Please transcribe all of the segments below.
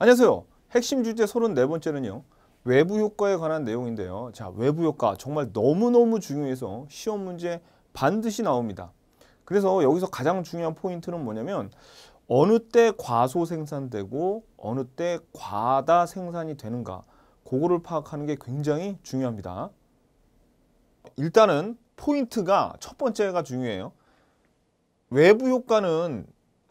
안녕하세요. 핵심 주제 34번째는요. 외부 효과에 관한 내용인데요. 자, 외부 효과 정말 너무너무 중요해서 시험 문제 반드시 나옵니다. 그래서 여기서 가장 중요한 포인트는 뭐냐면 어느 때 과소 생산되고 어느 때 과다 생산이 되는가 그거를 파악하는 게 굉장히 중요합니다. 일단은 포인트가 첫 번째가 중요해요. 외부 효과는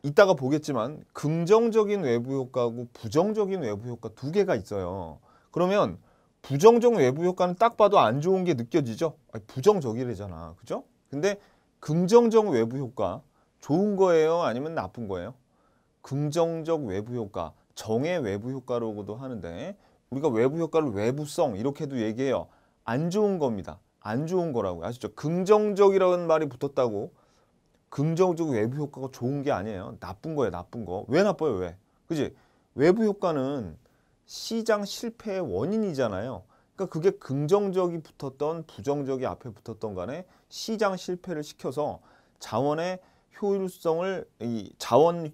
이따가 보겠지만 긍정적인 외부 효과고 부정적인 외부 효과 두 개가 있어요. 그러면 부정적 외부 효과는 딱 봐도 안 좋은 게 느껴지죠? 아니, 부정적이래잖아. 그죠? 근데 긍정적 외부 효과 좋은 거예요? 아니면 나쁜 거예요? 긍정적 외부 효과, 정의 외부 효과라고도 하는데 우리가 외부 효과를 외부성 이렇게도 얘기해요. 안 좋은 겁니다. 안 좋은 거라고 아시죠? 긍정적이라는 말이 붙었다고 긍정적 외부 효과가 좋은 게 아니에요. 나쁜 거예요. 나쁜 거. 왜 나빠요? 왜? 그지? 외부 효과는 시장 실패의 원인이잖아요. 그러니까 그게 긍정적이 붙었던 부정적이 앞에 붙었던 간에 시장 실패를 시켜서 자원의 효율성을 이 자원의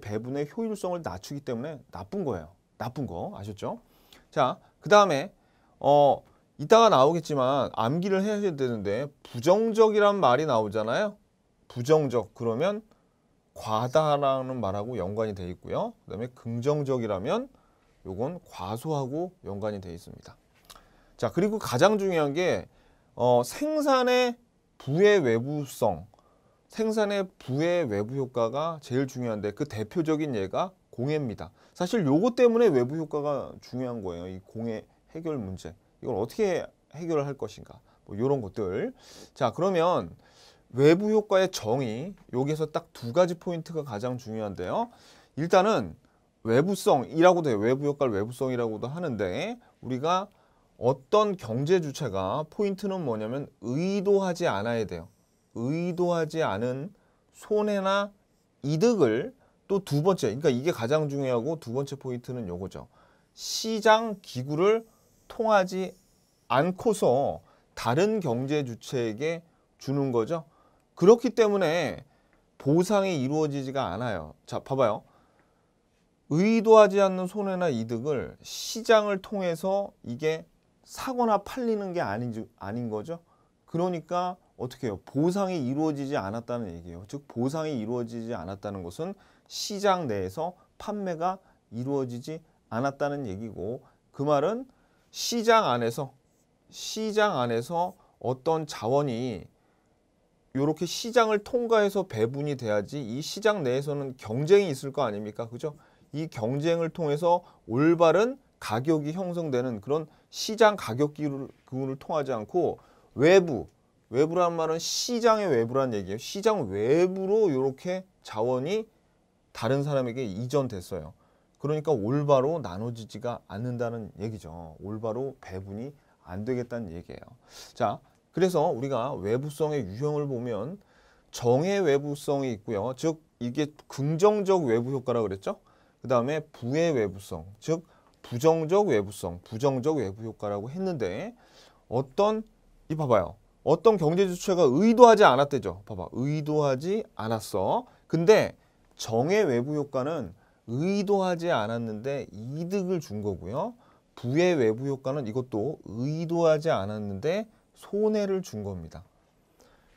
배분의 효율성을 낮추기 때문에 나쁜 거예요. 나쁜 거 아셨죠? 자, 그 다음에 어 이따가 나오겠지만 암기를 해야 되는데 부정적이란 말이 나오잖아요. 부정적 그러면 과다라는 말하고 연관이 돼 있고요. 그다음에 긍정적이라면 요건 과소하고 연관이 돼 있습니다. 자 그리고 가장 중요한 게 어, 생산의 부의 외부성, 생산의 부의 외부 효과가 제일 중요한데 그 대표적인 예가 공해입니다. 사실 요것 때문에 외부 효과가 중요한 거예요. 이 공해 해결 문제. 이걸 어떻게 해결할 것인가. 뭐요런 것들. 자 그러면 외부 효과의 정의 여기에서 딱 두 가지 포인트가 가장 중요한데요. 일단은 외부성이라고도 해요. 외부 효과를 외부성이라고도 하는데 우리가 어떤 경제 주체가 포인트는 뭐냐면 의도하지 않아야 돼요. 의도하지 않은 손해나 이득을 또 두 번째, 그러니까 이게 가장 중요하고 두 번째 포인트는 요거죠. 시장 기구를 통하지 않고서 다른 경제 주체에게 주는 거죠. 그렇기 때문에 보상이 이루어지지가 않아요. 자, 봐봐요. 의도하지 않는 손해나 이득을 시장을 통해서 이게 사거나 팔리는 게 아닌, 아닌 거죠. 그러니까 어떻게 해요? 보상이 이루어지지 않았다는 얘기예요. 즉 보상이 이루어지지 않았다는 것은 시장 내에서 판매가 이루어지지 않았다는 얘기고 그 말은 시장 안에서 시장 안에서 어떤 자원이 이렇게 시장을 통과해서 배분이 돼야지 이 시장 내에서는 경쟁이 있을 거 아닙니까? 그죠? 이 경쟁을 통해서 올바른 가격이 형성되는 그런 시장 가격 기준을 통하지 않고 외부, 외부란 말은 시장의 외부란 얘기예요. 시장 외부로 이렇게 자원이 다른 사람에게 이전됐어요. 그러니까 올바로 나눠지지가 않는다는 얘기죠. 올바로 배분이 안 되겠다는 얘기예요. 자, 그래서 우리가 외부성의 유형을 보면 정의 외부성이 있고요. 즉 이게 긍정적 외부 효과라 그랬죠. 그 다음에 부의 외부성, 즉 부정적 외부성, 부정적 외부 효과라고 했는데 어떤 이 봐봐요. 어떤 경제 주체가 의도하지 않았대죠. 봐봐. 의도하지 않았어. 근데 정의 외부 효과는 의도하지 않았는데 이득을 준 거고요. 부의 외부 효과는 이것도 의도하지 않았는데 손해를 준 겁니다.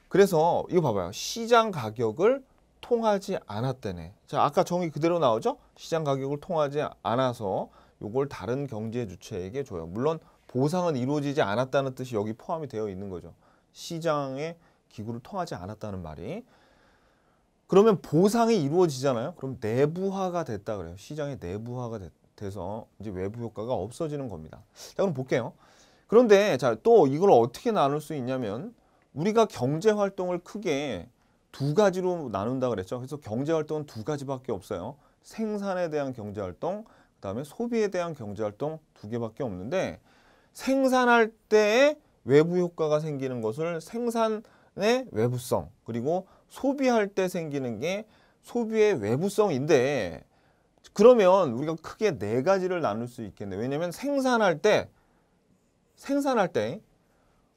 그래서 이거 봐봐요. 시장 가격을 통하지 않았다네. 자, 아까 정의 그대로 나오죠? 시장 가격을 통하지 않아서 이걸 다른 경제 주체에게 줘요. 물론 보상은 이루어지지 않았다는 뜻이 여기 포함이 되어 있는 거죠. 시장의 기구를 통하지 않았다는 말이. 그러면 보상이 이루어지잖아요. 그럼 내부화가 됐다 그래요. 시장의 내부화가 되, 돼서 이제 외부 효과가 없어지는 겁니다. 자, 그럼 볼게요. 그런데 자 또 이걸 어떻게 나눌 수 있냐면 우리가 경제 활동을 크게 두 가지로 나눈다 그랬죠. 그래서 경제 활동은 두 가지밖에 없어요. 생산에 대한 경제 활동, 그다음에 소비에 대한 경제 활동 두 개밖에 없는데 생산할 때에 외부 효과가 생기는 것을 생산의 외부성 그리고 소비할 때 생기는 게 소비의 외부성인데 그러면 우리가 크게 네 가지를 나눌 수 있겠네. 요 왜냐하면 생산할 때 생산할 때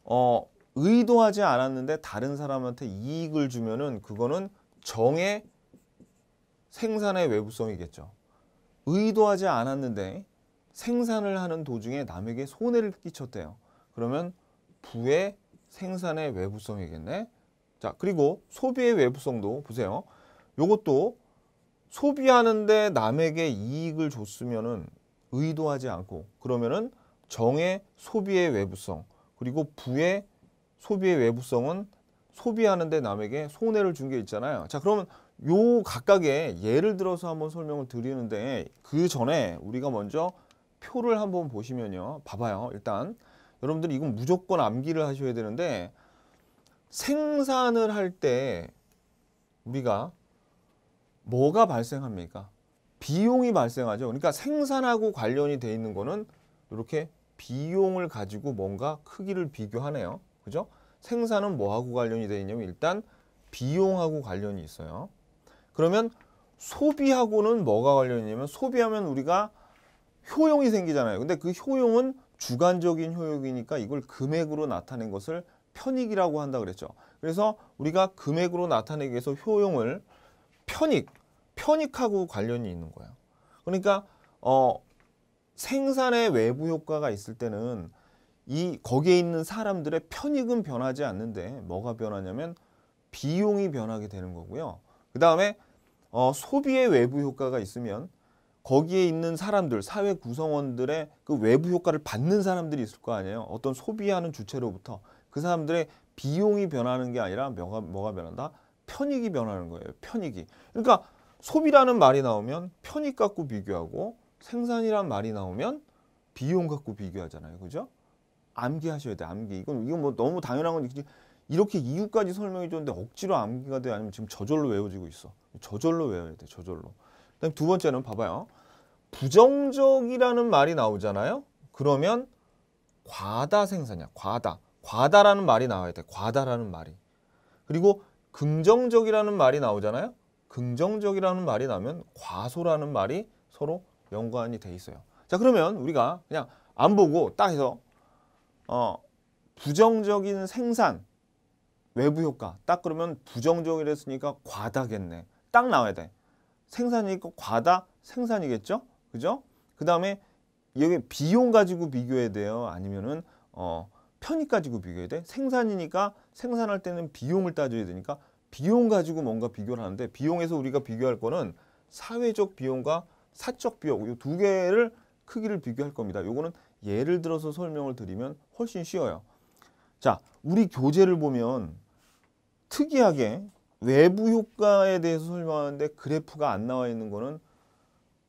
어, 의도하지 않았는데 다른 사람한테 이익을 주면은 그거는 정의 생산의 외부성이겠죠. 의도하지 않았는데 생산을 하는 도중에 남에게 손해를 끼쳤대요. 그러면 부의 생산의 외부성이겠네. 자, 그리고 소비의 외부성도 보세요. 요것도 소비하는데 남에게 이익을 줬으면은 의도하지 않고 그러면은 정의 소비의 외부성 그리고 부의 소비의 외부성은 소비하는데 남에게 손해를 준 게 있잖아요. 자 그러면 요 각각의 예를 들어서 한번 설명을 드리는데 그 전에 우리가 먼저 표를 한번 보시면요. 봐봐요. 일단 여러분들 이건 무조건 암기를 하셔야 되는데 생산을 할 때 우리가 뭐가 발생합니까? 비용이 발생하죠. 그러니까 생산하고 관련이 돼 있는 거는 이렇게 비용을 가지고 뭔가 크기를 비교하네요. 그죠? 생산은 뭐하고 관련이 되어 있냐면 일단 비용하고 관련이 있어요. 그러면 소비하고는 뭐가 관련이 있냐면 소비하면 우리가 효용이 생기잖아요. 근데 그 효용은 주관적인 효용이니까 이걸 금액으로 나타낸 것을 편익이라고 한다 그랬죠. 그래서 우리가 금액으로 나타내기 위해서 효용을 편익, 편익하고 관련이 있는 거예요. 그러니까 어 생산의 외부 효과가 있을 때는 이 거기에 있는 사람들의 편익은 변하지 않는데 뭐가 변하냐면 비용이 변하게 되는 거고요. 그 다음에 어, 소비의 외부 효과가 있으면 거기에 있는 사람들, 사회 구성원들의 그 외부 효과를 받는 사람들이 있을 거 아니에요. 어떤 소비하는 주체로부터 그 사람들의 비용이 변하는 게 아니라 뭐가, 뭐가 변한다? 편익이 변하는 거예요. 편익이. 그러니까 소비라는 말이 나오면 편익 갖고 비교하고 생산이란 말이 나오면 비용 갖고 비교하잖아요. 그죠? 암기하셔야 돼. 암기. 이건 이건 뭐 너무 당연한 건데 이렇게 이유까지 설명해 줬는데 억지로 암기가 돼 아니면 지금 저절로 외워지고 있어. 저절로 외워야 돼. 저절로. 그다음 두 번째는 봐봐요. 부정적이라는 말이 나오잖아요. 그러면 과다 생산이야. 과다. 과다라는 말이 나와야 돼. 과다라는 말이. 그리고 긍정적이라는 말이 나오잖아요. 긍정적이라는 말이 나면 오 과소라는 말이 서로 연관이 돼 있어요. 자 그러면 우리가 그냥 안 보고 딱 해서 어 부정적인 생산 외부 효과 딱 그러면 부정적이랬으니까 과다겠네. 딱 나와야 돼. 생산이니까 과다 생산이겠죠? 그죠? 그 다음에 여기 비용 가지고 비교해야 돼요. 아니면은 어 편익 가지고 비교해야 돼. 생산이니까 생산할 때는 비용을 따져야 되니까 비용 가지고 뭔가 비교를 하는데 비용에서 우리가 비교할 거는 사회적 비용과 사적 비용 이 두 개를 크기를 비교할 겁니다. 요거는 예를 들어서 설명을 드리면 훨씬 쉬워요. 자, 우리 교재를 보면 특이하게 외부 효과에 대해서 설명하는데 그래프가 안 나와 있는 거는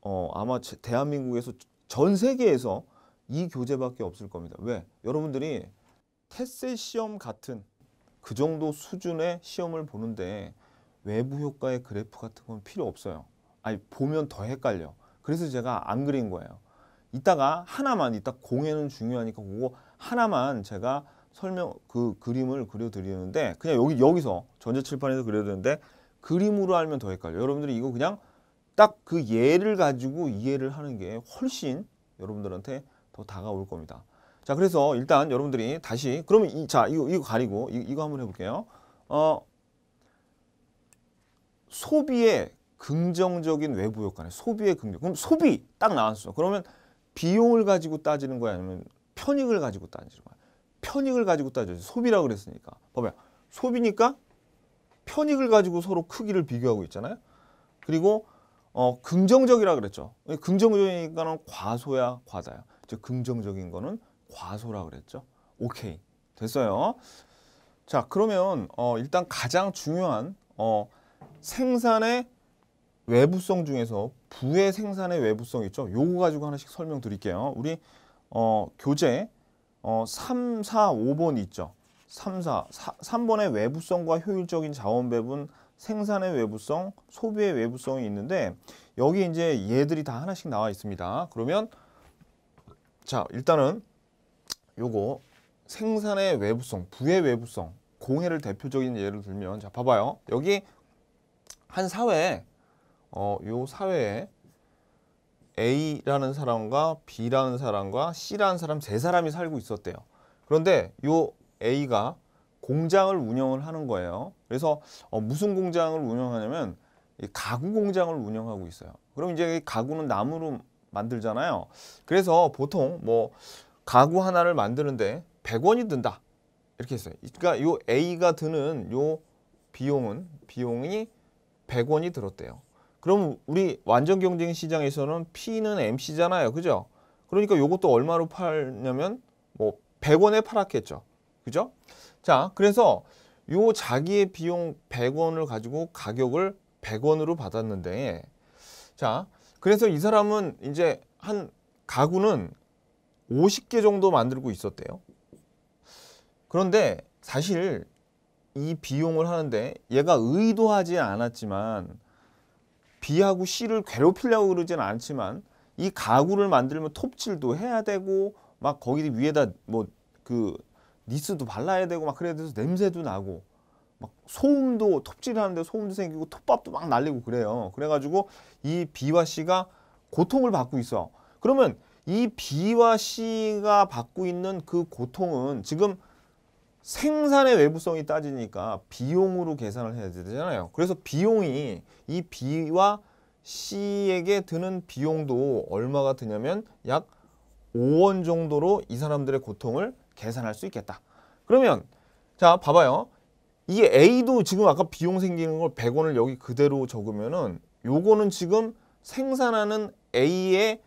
어, 아마 대한민국에서 전 세계에서 이 교재밖에 없을 겁니다. 왜? 여러분들이 테세 시험 같은 그 정도 수준의 시험을 보는데 외부 효과의 그래프 같은 건 필요 없어요. 아니 보면 더 헷갈려. 그래서 제가 안 그린 거예요. 이따가 하나만 이따 공예는 중요하니까 그거 하나만 제가 설명 그 그림을 그려 드리는데 그냥 여기 여기서 전자 칠판에서 그려야 되는데 그림으로 알면 더 헷갈려. 여러분들이 이거 그냥 딱 그 예를 가지고 이해를 하는 게 훨씬 여러분들한테 더 다가올 겁니다. 자, 그래서 일단 여러분들이 다시 그러면 이, 자, 이거 이거 가리고 이, 이거 한번 해 볼게요. 어 소비의 긍정적인 외부 효과네. 소비의 긍정. 그럼 소비 딱 나왔어. 그러면 비용을 가지고 따지는 거야 아니면 편익을 가지고 따지는 거야? 편익을 가지고 따져요. 소비라고 그랬으니까. 봐봐 소비니까 편익을 가지고 서로 크기를 비교하고 있잖아요. 그리고 어, 긍정적이라 그랬죠. 긍정적이니까는 과소야, 과다야. 즉 긍정적인 거는 과소라 그랬죠. 오케이. 됐어요. 자, 그러면 어, 일단 가장 중요한 어, 생산의 외부성 중에서 부의 생산의 외부성 있죠. 요거 가지고 하나씩 설명드릴게요. 우리 어, 교재 어, 3, 4, 5번 있죠. 3, 4, 4 3번의 외부성과 효율적인 자원 배분, 생산의 외부성, 소비의 외부성이 있는데 여기 이제 얘들이 다 하나씩 나와 있습니다. 그러면 자 일단은 요거 생산의 외부성, 부의 외부성, 공해를 대표적인 예를 들면 자 봐봐요. 여기 한 사회 에 어, 요 사회에 A라는 사람과 B라는 사람과 C라는 사람 세 사람이 살고 있었대요. 그런데 요 A가 공장을 운영을 하는 거예요. 그래서 어, 무슨 공장을 운영하냐면 이 가구 공장을 운영하고 있어요. 그럼 이제 가구는 나무로 만들잖아요. 그래서 보통 뭐 가구 하나를 만드는데 100원이 든다. 이렇게 했어요. 그러니까 요 A가 드는 요 비용은 비용이 100원이 들었대요. 그럼 우리 완전 경쟁 시장에서는 P는 MC잖아요. 그죠? 그러니까 요것도 얼마로 팔냐면 뭐 100원에 팔았겠죠. 그죠? 자, 그래서 요 자기의 비용 100원을 가지고 가격을 100원으로 받았는데 자, 그래서 이 사람은 이제 한 가구는 50개 정도 만들고 있었대요. 그런데 사실 이 비용을 하는데 얘가 의도하지 않았지만 B하고 C를 괴롭히려고 그러진 않지만 이 가구를 만들면 톱질도 해야 되고 막 거기 위에다 뭐 그 니스도 발라야 되고 막 그래야 돼서 냄새도 나고 막 소음도 톱질하는데 소음도 생기고 톱밥도 막 날리고 그래요. 그래가지고 이 B와 C가 고통을 받고 있어. 그러면 이 B와 C가 받고 있는 그 고통은 지금 생산의 외부성이 따지니까 비용으로 계산을 해야 되잖아요. 그래서 비용이 이 B와 C에게 드는 비용도 얼마가 드냐면 약 5원 정도로 이 사람들의 고통을 계산할 수 있겠다. 그러면 자 봐봐요. 이게 A도 지금 아까 비용 생기는 걸 100원을 여기 그대로 적으면은 요거는 지금 생산하는 A의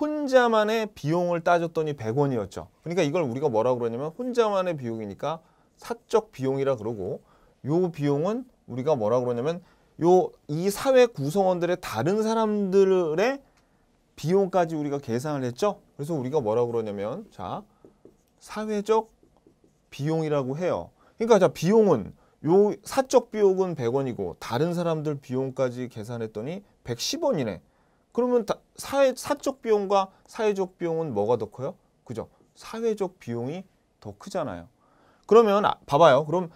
혼자만의 비용을 따졌더니 100원이었죠. 그러니까 이걸 우리가 뭐라고 그러냐면 혼자만의 비용이니까 사적 비용이라 그러고 요 비용은 우리가 뭐라고 그러냐면 요 이 사회 구성원들의 다른 사람들의 비용까지 우리가 계산을 했죠. 그래서 우리가 뭐라고 그러냐면 자 사회적 비용이라고 해요. 그러니까 자 비용은 요 사적 비용은 100원이고 다른 사람들 비용까지 계산했더니 110원이네. 그러면 사회, 사적 비용과 사회적 비용은 뭐가 더 커요? 그죠? 사회적 비용이 더 크잖아요. 그러면 아, 봐봐요. 그럼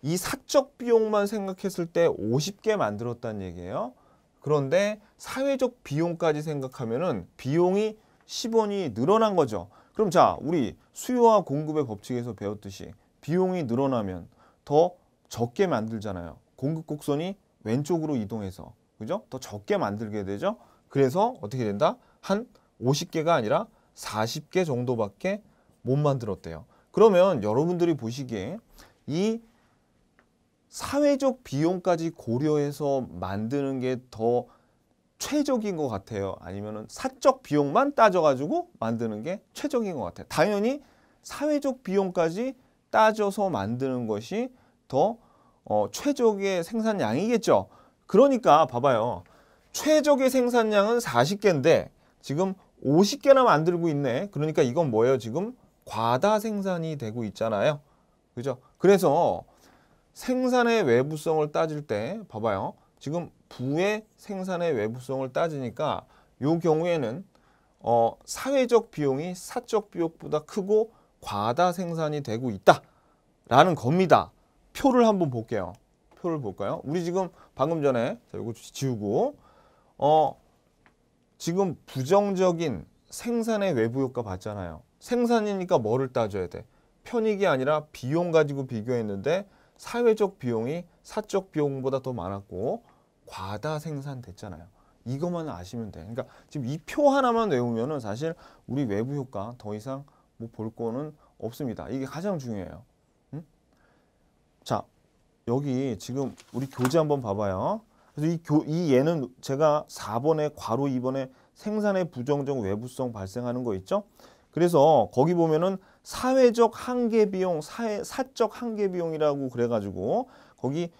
이 사적 비용만 생각했을 때 50개 만들었다는 얘기예요. 그런데 사회적 비용까지 생각하면은 비용이 10원이 늘어난 거죠. 그럼 자, 우리 수요와 공급의 법칙에서 배웠듯이 비용이 늘어나면 더 적게 만들잖아요. 공급 곡선이 왼쪽으로 이동해서. 그죠? 더 적게 만들게 되죠. 그래서 어떻게 된다? 한 50개가 아니라 40개 정도밖에 못 만들었대요. 그러면 여러분들이 보시기에 이 사회적 비용까지 고려해서 만드는 게 더 최적인 것 같아요. 아니면 사적 비용만 따져가지고 만드는 게 최적인 것 같아요. 당연히 사회적 비용까지 따져서 만드는 것이 더 어, 최적의 생산량이겠죠. 그러니까 봐봐요. 최적의 생산량은 40개인데 지금 50개나 만들고 있네. 그러니까 이건 뭐예요? 지금 과다 생산이 되고 있잖아요. 그죠? 그래서 생산의 외부성을 따질 때 봐봐요. 지금 부의 생산의 외부성을 따지니까 이 경우에는 어, 사회적 비용이 사적 비용보다 크고 과다 생산이 되고 있다라는 겁니다. 표를 한번 볼게요. 표를 볼까요? 우리 지금 방금 전에 자, 이거 지우고 어 지금 부정적인 생산의 외부 효과 봤잖아요. 생산이니까 뭐를 따져야 돼? 편익이 아니라 비용 가지고 비교했는데 사회적 비용이 사적 비용보다 더 많았고 과다 생산됐잖아요. 이것만 아시면 돼. 그러니까 지금 이 표 하나만 외우면은 사실 우리 외부 효과 더 이상 뭐 볼 거는 없습니다. 이게 가장 중요해요. 음? 자, 여기 지금 우리 교재 한번 봐봐요. 그래서 이, 교, 이 예는 제가 4번에 과로 2번에 생산의 부정적 외부성 발생하는 거 있죠. 그래서 거기 보면은 사회적 한계 비용, 사회, 사적 한계 비용이라고 그래가지고 거기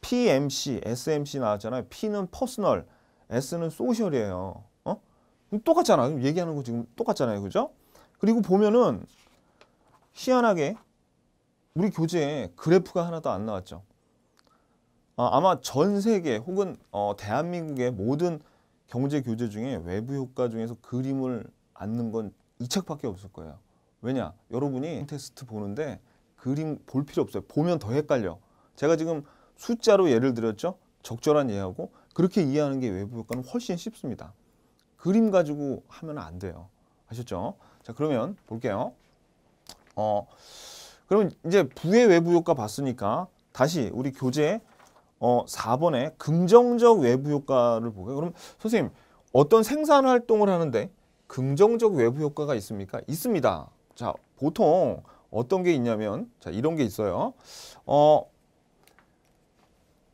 PMC, SMC 나왔잖아요. P는 퍼스널, S는 소셜이에요. 어? 똑같잖아. 얘기하는 거 지금 똑같잖아요. 그죠? 그리고 보면은 희한하게 우리 교재에 그래프가 하나도 안 나왔죠. 어, 아마 전 세계 혹은 어, 대한민국의 모든 경제 교재 중에 외부 효과 중에서 그림을 안는 건 이 책밖에 없을 거예요. 왜냐? 여러분이 테스트 보는데 그림 볼 필요 없어요. 보면 더 헷갈려. 제가 지금 숫자로 예를 들었죠. 적절한 예하고 그렇게 이해하는 게 외부 효과는 훨씬 쉽습니다. 그림 가지고 하면 안 돼요. 아셨죠? 자 그러면 볼게요. 어, 그럼 이제 부의 외부 효과 봤으니까 다시 우리 교재 어, 4번에 긍정적 외부 효과를 보게. 그럼 선생님, 어떤 생산 활동을 하는데 긍정적 외부 효과가 있습니까? 있습니다. 자, 보통 어떤 게 있냐면 자, 이런 게 있어요. 어,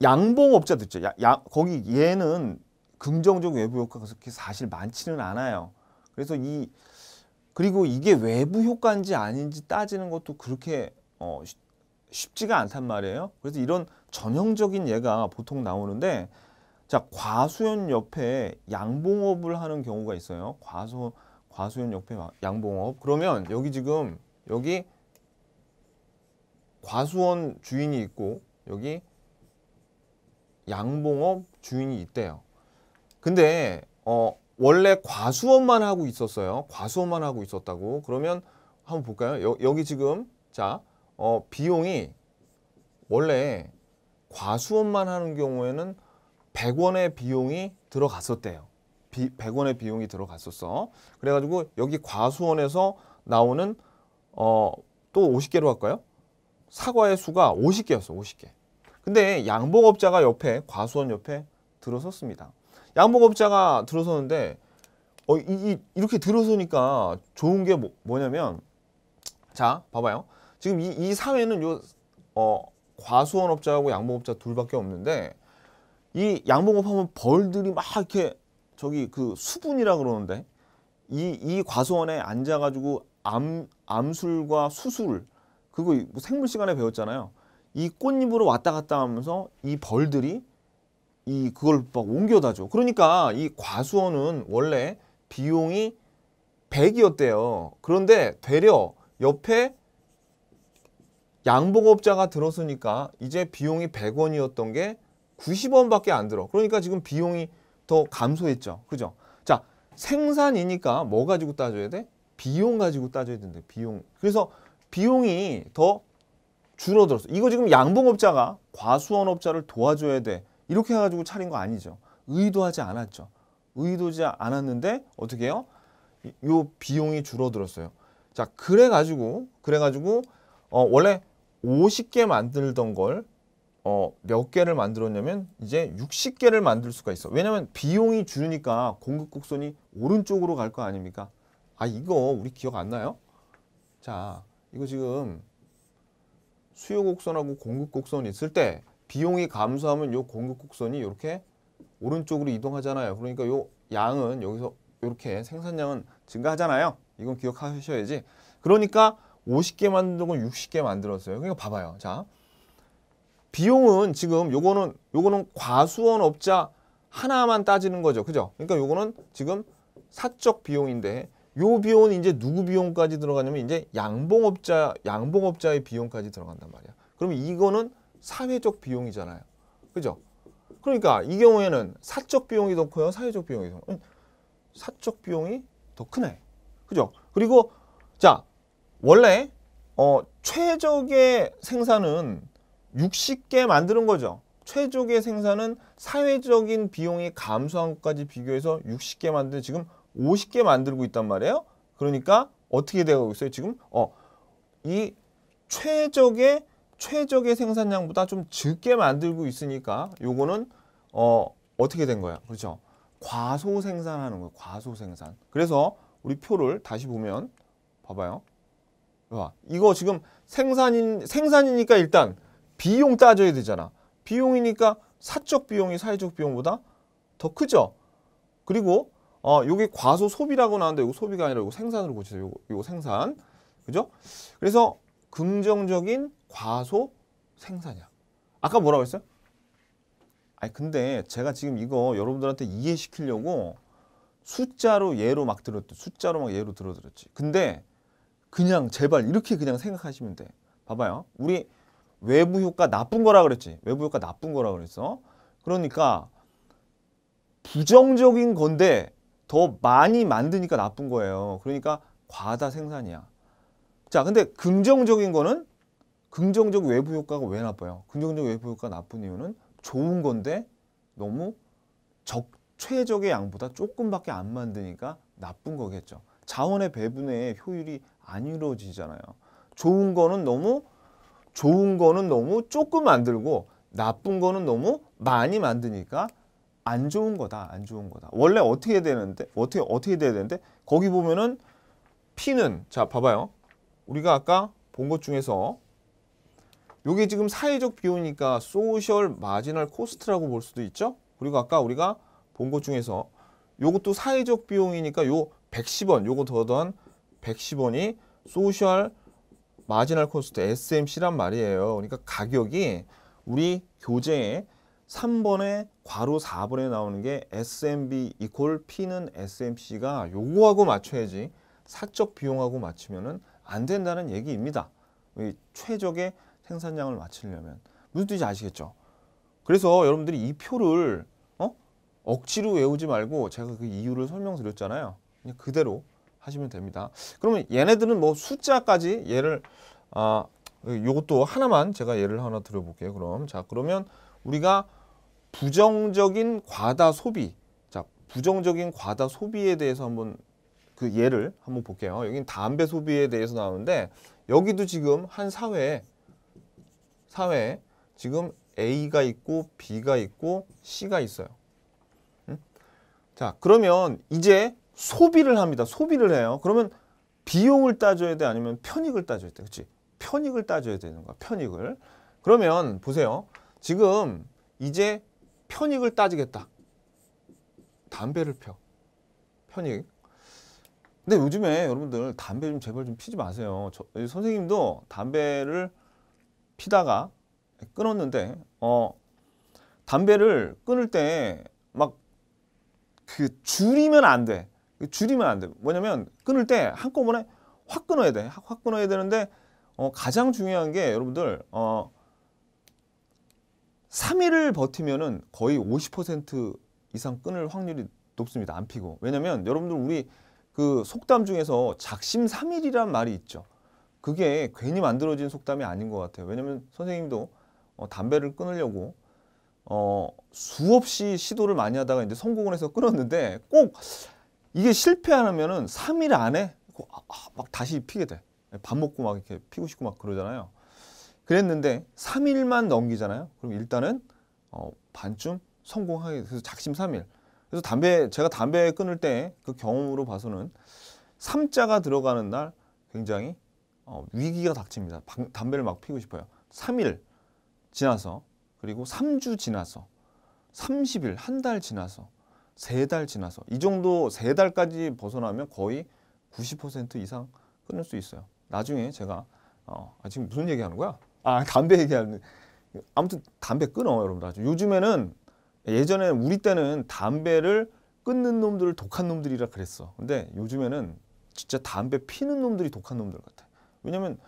양봉업자 듣죠. 야, 야, 거기 얘는 긍정적 외부 효과가 그렇게 사실 많지는 않아요. 그래서 이 그리고 이게 외부 효과인지 아닌지 따지는 것도 그렇게 어, 쉽지가 않단 말이에요. 그래서 이런 전형적인 예가 보통 나오는데 자 과수연 옆에 양봉업을 하는 경우가 있어요. 과수 과수연 옆에 양봉업. 그러면 여기 지금 여기 과수원 주인이 있고 여기 양봉업 주인이 있대요. 근데 어 원래 과수원만 하고 있었어요. 과수원만 하고 있었다고. 그러면 한번 볼까요? 여, 여기 지금 자 어, 비용이 원래 과수원만 하는 경우에는 100원의 비용이 들어갔었대요. 비, 100원의 비용이 들어갔었어. 그래가지고 여기 과수원에서 나오는 어, 또 50개로 할까요? 사과의 수가 50개였어, 50개. 근데 양복업자가 옆에 과수원 옆에 들어섰습니다. 양복업자가 들어섰는데 어, 이, 이, 이렇게 들어서니까 좋은 게 뭐, 뭐냐면 자, 봐봐요. 지금 이, 이 사회는 요 어, 과수원업자하고 양봉업자 둘밖에 없는데 이 양봉업 하면 벌들이 막 이렇게 저기 그 수분이라 그러는데 이, 이 과수원에 앉아가지고 암, 암술과 수술 그거 뭐 생물 시간에 배웠잖아요. 이 꽃잎으로 왔다 갔다 하면서 이 벌들이 이 그걸 막 옮겨다 줘. 그러니까 이 과수원은 원래 비용이 100이었대요. 그런데 되려 옆에 양봉업자가 들었으니까 이제 비용이 100원이었던 게 90원밖에 안 들어. 그러니까 지금 비용이 더 감소했죠. 그죠? 자, 생산이니까 뭐 가지고 따져야 돼? 비용 가지고 따져야 된대. 비용. 그래서 비용이 더 줄어들었어. 이거 지금 양봉업자가 과수원업자를 도와줘야 돼. 이렇게 해가지고 차린 거 아니죠. 의도하지 않았죠. 의도하지 않았는데 어떻게 해요? 요 비용이 줄어들었어요. 자, 그래가지고 그래가지고 어, 원래 50개 만들던 걸 어, 몇 개를 만들었냐면 이제 60개를 만들 수가 있어. 왜냐면 비용이 줄으니까 공급 곡선이 오른쪽으로 갈 거 아닙니까? 아 이거 우리 기억 안 나요? 자 이거 지금 수요 곡선하고 공급 곡선이 있을 때 비용이 감소하면 요 공급 곡선이 이렇게 오른쪽으로 이동하잖아요. 그러니까 요 양은 여기서 이렇게 생산량은 증가하잖아요. 이건 기억하셔야지. 그러니까 50개 만든 건 60개 만들었어요. 그러니까 봐봐요. 자, 비용은 지금 요거는 요거는 과수원 업자 하나만 따지는 거죠. 그죠? 그러니까 요거는 지금 사적 비용인데 요 비용은 이제 누구 비용까지 들어가냐면 이제 양봉업자 양봉업자의 비용까지 들어간단 말이야. 그럼 이거는 사회적 비용이잖아요. 그죠? 그러니까 이 경우에는 사적 비용이 더 커요, 사회적 비용이 더 사적 비용이 더 크네. 그죠? 그리고 자, 원래 어, 최적의 생산은 60개 만드는 거죠. 최적의 생산은 사회적인 비용이 감소한 것까지 비교해서 60개 만드는 지금 50개 만들고 있단 말이에요. 그러니까 어떻게 되고 있어요? 지금 어, 이 최적의 최적의 생산량보다 좀 적게 만들고 있으니까 요거는 어, 어떻게 된 거야? 그렇죠? 과소 생산하는 거예요. 과소 생산. 그래서 우리 표를 다시 보면 봐봐요. 어, 이거 지금 생산인, 생산이니까 일단 비용 따져야 되잖아. 비용이니까 사적 비용이 사회적 비용보다 더 크죠. 그리고 어, 여게 과소 소비라고 나왔는데 이거 소비가 아니라 이거 생산으로 고치세요. 요거, 요거 생산. 그죠? 그래서 긍정적인 과소 생산이야. 아까 뭐라고 했어요? 아니 근데 제가 지금 이거 여러분들한테 이해시키려고 숫자로 예로 막 들었 숫자로 막 예로 들어드렸지. 근데 그냥 제발 이렇게 그냥 생각하시면 돼. 봐봐요. 우리 외부 효과 나쁜 거라 그랬지. 외부 효과 나쁜 거라 그랬어. 그러니까 부정적인 건데 더 많이 만드니까 나쁜 거예요. 그러니까 과다 생산이야. 자, 근데 긍정적인 거는 긍정적 외부 효과가 왜 나빠요? 긍정적 외부 효과가 나쁜 이유는 좋은 건데 너무 적 최적의 양보다 조금밖에 안 만드니까 나쁜 거겠죠. 자원의 배분의 효율이 안 이루어지잖아요. 좋은 거는 너무 좋은 거는 너무 조금 만들고 나쁜 거는 너무 많이 만드니까 안 좋은 거다. 안 좋은 거다. 원래 어떻게 되는데 어떻게 어떻게 돼야 되는데 거기 보면은 P는 자 봐봐요. 우리가 아까 본 것 중에서 요게 지금 사회적 비용이니까 소셜 마지널 코스트라고 볼 수도 있죠. 그리고 아까 우리가 본 것 중에서 요것도 사회적 비용이니까 요 110원 요거 더한 110원이 소셜 마지널 코스트 SMC란 말이에요. 그러니까 가격이 우리 교재에 3번에 괄호 4번에 나오는 게 SMB 이퀄 P는 SMC가 요거하고 맞춰야지 사적 비용하고 맞추면안 된다는 얘기입니다. 최적의 생산량을 맞추려면 무슨 뜻인지 아시겠죠? 그래서 여러분들이 이 표를 어? 억지로 외우지 말고 제가 그 이유를 설명드렸잖아요. 그냥 그대로 하시면 됩니다. 그러면 얘네들은 뭐 숫자까지 얘를 아 요것도 하나만 제가 예를 하나 들어볼게요. 그럼 자 그러면 우리가 부정적인 과다 소비 자 부정적인 과다 소비에 대해서 한번 그 예를 한번 볼게요. 여긴 담배 소비에 대해서 나오는데 여기도 지금 한사회사회 지금 A가 있고 B가 있고 C가 있어요. 음? 자 그러면 이제 소비를 합니다. 소비를 해요. 그러면 비용을 따져야 돼 아니면 편익을 따져야 돼. 그렇지? 편익을 따져야 되는 거야. 편익을. 그러면 보세요. 지금 이제 편익을 따지겠다. 담배를 펴. 편익. 근데 요즘에 여러분들 담배 좀 제발 좀 피지 마세요. 저, 선생님도 담배를 피다가 끊었는데 어 담배를 끊을 때 막 그 줄이면 안 돼. 줄이면 안 돼요. 뭐냐면 끊을 때 한꺼번에 확 끊어야 돼. 확 끊어야 되는데 어, 가장 중요한 게 여러분들 어, 3일을 버티면은 거의 50% 이상 끊을 확률이 높습니다. 안 피고. 왜냐면 여러분들 우리 그 속담 중에서 작심 삼일이란 말이 있죠. 그게 괜히 만들어진 속담이 아닌 것 같아요. 왜냐면 선생님도 어, 담배를 끊으려고 어, 수없이 시도를 많이 하다가 이제 성공을 해서 끊었는데 꼭 이게 실패하면은 3일 안에 아, 아, 막 다시 피게 돼. 밥 먹고 막 이렇게 피고 싶고 막 그러잖아요. 그랬는데 3일만 넘기잖아요. 그럼 일단은 어, 반쯤 성공하게 그래서 작심 3일. 그래서 담배 제가 담배 끊을 때 그 경험으로 봐서는 3자가 들어가는 날 굉장히 어, 위기가 닥칩니다. 방, 담배를 막 피고 싶어요. 3일 지나서 그리고 3주 지나서 30일 한 달 지나서 세달 지나서 이 정도 세 달까지 벗어나면 거의 90% 이상 끊을 수 있어요. 나중에 제가 어, 아, 지금 무슨 얘기하는 거야? 아 담배 얘기하는 아무튼 담배 끊어 여러분 나중 요즘에는 예전에 우리 때는 담배를 끊는 놈들을 독한 놈들이라 그랬어. 근데 요즘에는 진짜 담배 피는 놈들이 독한 놈들 같아. 왜냐면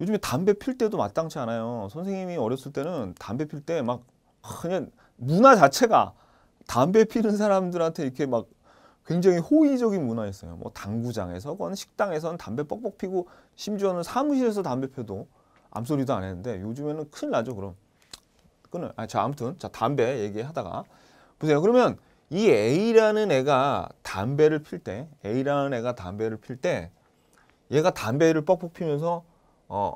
요즘에 담배 필 때도 마땅치 않아요. 선생님이 어렸을 때는 담배 필 때 막 그냥 문화 자체가 담배 피는 사람들한테 이렇게 막 굉장히 호의적인 문화였어요. 뭐 당구장에서건 식당에서는 담배 뻑뻑 피고 심지어는 사무실에서 담배 펴도 암소리도 안 했는데 요즘에는 큰일 나죠. 그럼 끊어. 아니 자 아무튼 자 담배 얘기하다가 보세요. 그러면 이 A라는 애가 담배를 필때 A라는 애가 담배를 필 때 얘가 담배를 뻑뻑 피면서 어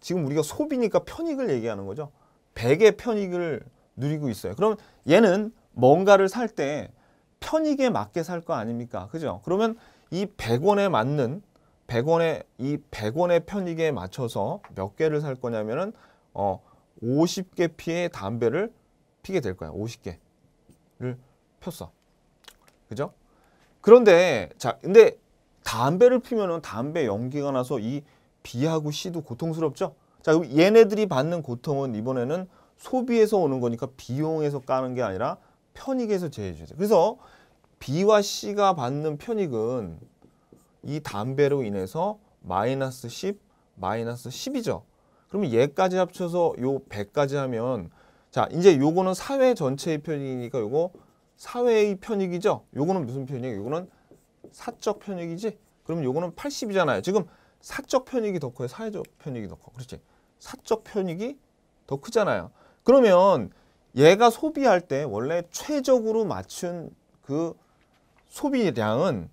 지금 우리가 소비니까 편익을 얘기하는 거죠. 100의 편익을 누리고 있어요. 그럼 얘는 뭔가를 살 때 편익에 맞게 살 거 아닙니까? 그죠? 그러면 이 100원에 맞는 100원에 이 100원의 편익에 맞춰서 몇 개를 살 거냐면은 어 50개 피의 담배를 피게 될 거야. 50개를 폈어. 그죠? 그런데 자, 근데 담배를 피면은 담배 연기가 나서 이 B하고 C도 고통스럽죠? 자, 얘네들이 받는 고통은 이번에는 소비에서 오는 거니까 비용에서 까는 게 아니라 편익에서 제외해 주세요. 그래서 B와 C가 받는 편익은 이 담배로 인해서 마이너스 10, 마이너스 10이죠. 그러면 얘까지 합쳐서 요 100까지 하면 자 이제 요거는 사회 전체의 편익이니까 요거 사회의 편익이죠. 요거는 무슨 편익이에 요거는 사적 편익이지. 그럼 요거는 80이잖아요. 지금 사적 편익이 더 커요? 사회적 편익이 더 커? 그렇지. 사적 편익이 더 크잖아요. 그러면 얘가 소비할 때 원래 최적으로 맞춘 그 소비량은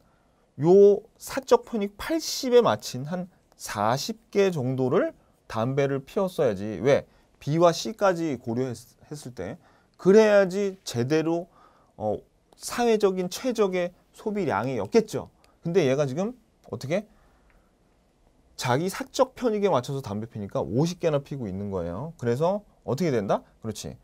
요 사적 편익 80에 맞힌 한 40개 정도를 담배를 피웠어야지. 왜? B와 C까지 고려했을 때 그래야지 제대로 어, 사회적인 최적의 소비량이었겠죠. 근데 얘가 지금 어떻게 자기 사적 편익에 맞춰서 담배 피니까 50개나 피고 있는 거예요. 그래서 어떻게 된다? 그렇지.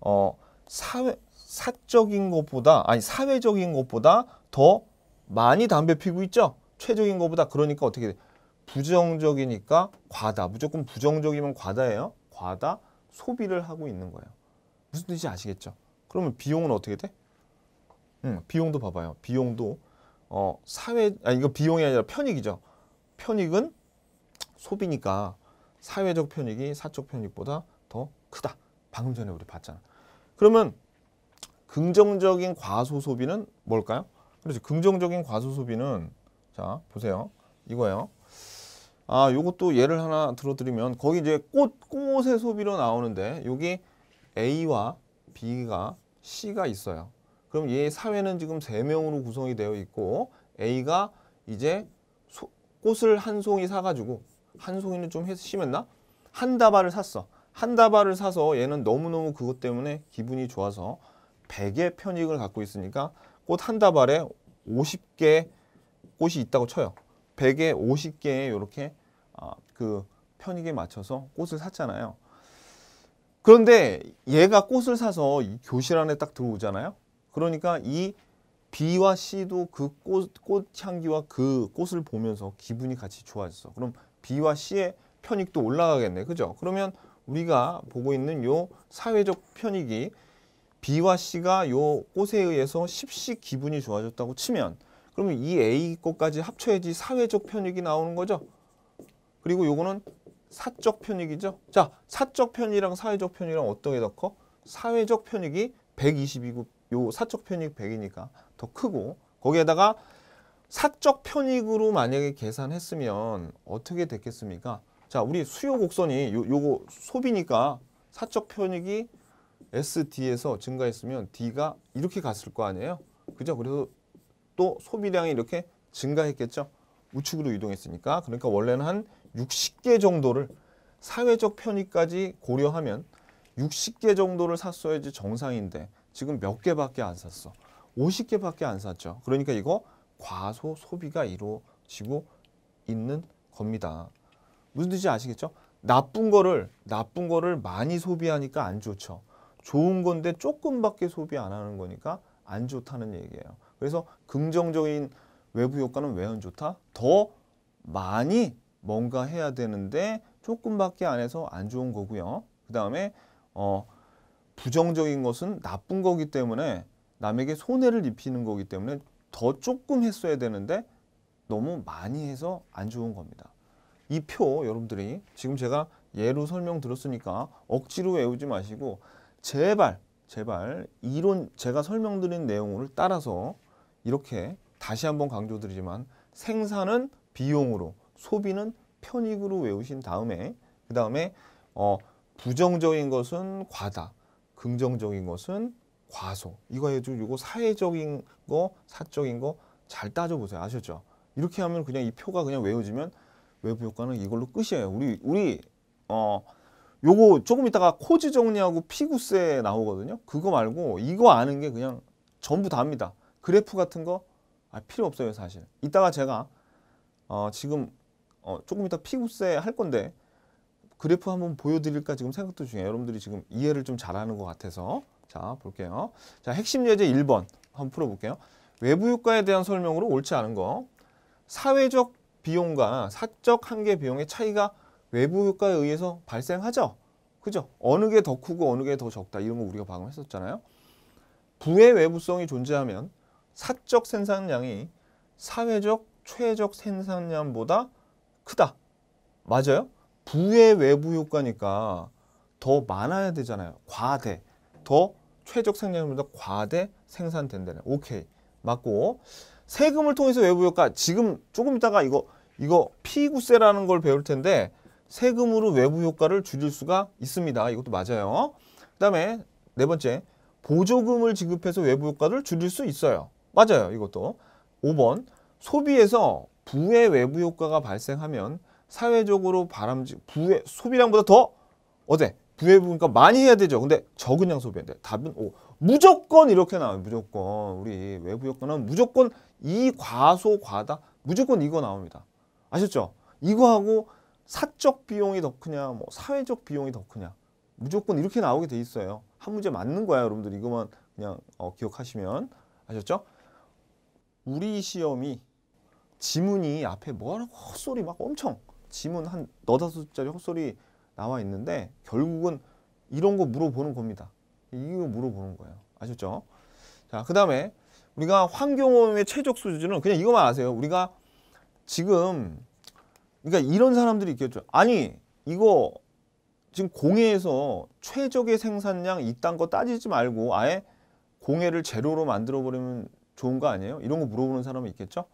어, 사회, 사적인 것보다, 아니, 사회적인 것보다 더 많이 담배 피고 있죠? 최적인 것보다. 그러니까 어떻게 돼? 부정적이니까 과다. 무조건 부정적이면 과다예요. 과다 소비를 하고 있는 거예요. 무슨 뜻인지 아시겠죠? 그러면 비용은 어떻게 돼? 음, 비용도 봐봐요. 비용도 어, 사회 아 이거 비용이 아니라 편익이죠. 편익은 소비니까 사회적 편익이 사적 편익보다 더 크다. 방금 전에 우리 봤잖아. 그러면 긍정적인 과소 소비는 뭘까요? 그렇죠. 긍정적인 과소 소비는 자 보세요. 이거예요. 아, 요것도 예를 하나 들어드리면 거기 이제 꽃 꽃의 소비로 나오는데 여기 A와 B가 C가 있어요. 그럼 얘 사회는 지금 세 명으로 구성이 되어 있고 A가 이제 소, 꽃을 한 송이 사가지고 한 송이는 좀 심했나? 한 다발을 샀어. 한 다발을 사서 얘는 너무너무 그것 때문에 기분이 좋아서 100의 편익을 갖고 있으니까 꽃 한 다발에 50개 꽃이 있다고 쳐요. 100에 50개의 이렇게 아, 그 편익에 맞춰서 꽃을 샀잖아요. 그런데 얘가 꽃을 사서 교실 안에 딱 들어오잖아요. 그러니까 이 B와 C도 그 꽃, 꽃향기와 그 꽃을 보면서 기분이 같이 좋아졌어. 그럼 B와 C의 편익도 올라가겠네. 그죠? 그러면 우리가 보고 있는 요 사회적 편익이 B와 C가 요 꽃에 의해서 10씩 기분이 좋아졌다고 치면 그러면 이 A 꽃까지 합쳐야지 사회적 편익이 나오는 거죠. 그리고 요거는 사적 편익이죠. 자, 사적 편익이랑 사회적 편익이랑 어떤 게 더 커? 사회적 편익이 120이고 요 사적 편익 100이니까 더 크고 거기에다가 사적 편익으로 만약에 계산했으면 어떻게 됐겠습니까? 자, 우리 수요 곡선이 요, 요거 소비니까 사적 편익이 SD에서 증가했으면 D가 이렇게 갔을 거 아니에요? 그죠? 그래서 또 소비량이 이렇게 증가했겠죠? 우측으로 이동했으니까 그러니까 원래는 한 60개 정도를 사회적 편익까지 고려하면 60개 정도를 샀어야지 정상인데 지금 몇 개밖에 안 샀어? 50개밖에 안 샀죠. 그러니까 이거 과소 소비가 이루어지고 있는 겁니다. 무슨 뜻인지 아시겠죠? 나쁜 거를 나쁜 거를 많이 소비하니까 안 좋죠. 좋은 건데 조금밖에 소비 안 하는 거니까 안 좋다는 얘기예요. 그래서 긍정적인 외부 효과는 왜 안 좋다? 더 많이 뭔가 해야 되는데 조금밖에 안 해서 안 좋은 거고요. 그 다음에 어, 부정적인 것은 나쁜 거기 때문에 남에게 손해를 입히는 거기 때문에 더 조금 했어야 되는데 너무 많이 해서 안 좋은 겁니다. 이표 여러분들이 지금 제가 예로 설명 들었으니까 억지로 외우지 마시고 제발 제발 이론 제가 설명드린 내용을 따라서 이렇게 다시 한번 강조드리지만 생산은 비용으로 소비는 편익으로 외우신 다음에 그 다음에 어, 부정적인 것은 과다 긍정적인 것은 과소 이거 해주 이거 사회적인 거 사적인 거 잘 따져보세요 아셨죠 이렇게 하면 그냥 이 표가 그냥 외워지면 외부 효과는 이걸로 끝이에요. 우리 우리 어 요거 조금 이따가 코지 정리하고 피구세 나오거든요. 그거 말고 이거 아는 게 그냥 전부 다 답니다. 그래프 같은 거 아, 필요 없어요 사실. 이따가 제가 어, 지금 어, 조금 이따 피구세 할 건데 그래프 한번 보여드릴까 지금 생각도 중이에요. 여러분들이 지금 이해를 좀 잘하는 것 같아서 자 볼게요. 자 핵심 예제 1번 한번 풀어볼게요. 외부 효과에 대한 설명으로 옳지 않은 거 사회적 비용과 사적 한계 비용의 차이가 외부 효과에 의해서 발생하죠. 그죠? 어느 게 더 크고 어느 게 더 적다 이런 거 우리가 방금 했었잖아요. 부의 외부성이 존재하면 사적 생산량이 사회적 최적 생산량보다 크다. 맞아요? 부의 외부 효과니까 더 많아야 되잖아요. 과대. 더 최적 생산량보다 과대 생산된다는 오케이. 맞고 세금을 통해서 외부 효과 지금 조금 있다가 이거 이거 피구세라는 걸 배울 텐데 세금으로 외부 효과를 줄일 수가 있습니다. 이것도 맞아요. 그다음에 네 번째 보조금을 지급해서 외부 효과를 줄일 수 있어요. 맞아요. 이것도 5번 소비에서 부의 외부 효과가 발생하면 사회적으로 바람직 부의 소비량보다 더 어때? 구해보니까 많이 해야 되죠. 근데 적은 양 소비한데 답은 오 무조건 이렇게 나와요. 무조건 우리 외부 여건은 무조건 이 과소 과다 무조건 이거 나옵니다. 아셨죠? 이거하고 사적 비용이 더 크냐 뭐 사회적 비용이 더 크냐 무조건 이렇게 나오게 돼 있어요. 한 문제 맞는 거야 여러분들 이거만 그냥 어, 기억하시면 아셨죠? 우리 시험이 지문이 앞에 뭐라고 헛소리 막 엄청 지문 한 너다섯 자리 헛소리 나와 있는데 결국은 이런 거 물어보는 겁니다. 이거 물어보는 거예요. 아셨죠? 자, 그 다음에 우리가 환경오염의 최적 수준은 그냥 이거만 아세요. 우리가 지금 그러니까 이런 사람들이 있겠죠. 아니 이거 지금 공해에서 최적의 생산량 이딴 거 따지지 말고 아예 공해를 제로로 만들어버리면 좋은 거 아니에요? 이런 거 물어보는 사람이 있겠죠?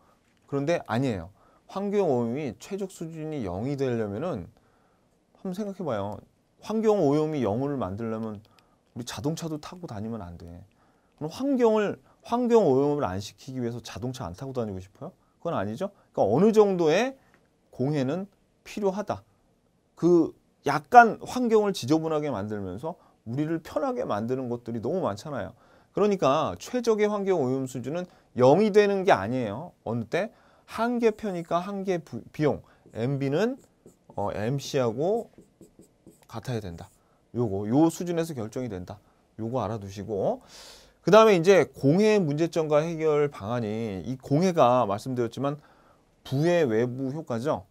그런데 아니에요. 환경오염이 최적 수준이 0이 되려면은 한번 생각해봐요. 환경 오염이 영을 만들려면 우리 자동차도 타고 다니면 안 돼. 그럼 환경을 환경 오염을 안 시키기 위해서 자동차 안 타고 다니고 싶어요? 그건 아니죠. 그러니까 어느 정도의 공해는 필요하다. 그 약간 환경을 지저분하게 만들면서 우리를 편하게 만드는 것들이 너무 많잖아요. 그러니까 최적의 환경 오염 수준은 0이 되는 게 아니에요. 어느 때 한 개 편이니까 한 개 비용, MB는 어, MC하고 같아야 된다. 요거 요 수준에서 결정이 된다. 요거 알아두시고 그 다음에 이제 공해 문제점과 해결 방안이 이 공해가 말씀드렸지만 부의 외부 효과죠.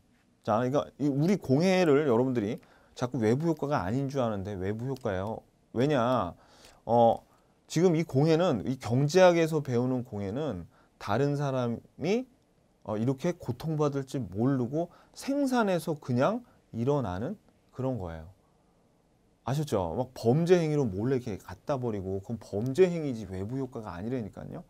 자, 그러니까 우리 공해를 여러분들이 자꾸 외부 효과가 아닌 줄 아는데 외부 효과예요. 왜냐, 어, 지금 이 공해는 이 경제학에서 배우는 공해는 다른 사람이 어, 이렇게 고통받을지 모르고 생산해서 그냥 일어나는 그런 거예요. 아셨죠? 막 범죄 행위로 몰래 이렇게 갖다 버리고 그건 범죄 행위지 외부 효과가 아니라니까요.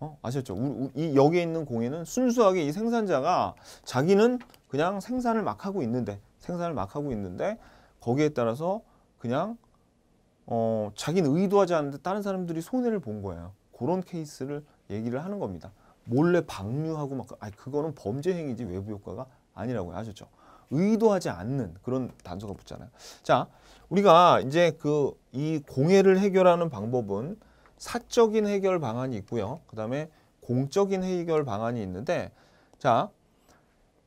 어? 아셨죠? 우리, 우리, 이 여기에 있는 공예는 순수하게 이 생산자가 자기는 그냥 생산을 막 하고 있는데 생산을 막 하고 있는데 거기에 따라서 그냥 어, 자기는 의도하지 않는데 다른 사람들이 손해를 본 거예요. 그런 케이스를 얘기를 하는 겁니다. 몰래 방류하고 막, 아 그거는 범죄 행위지 외부 효과가 아니라고요. 아셨죠? 의도하지 않는 그런 단서가 붙잖아요. 자, 우리가 이제 그 이 공해를 해결하는 방법은 사적인 해결 방안이 있고요. 그 다음에 공적인 해결 방안이 있는데 자,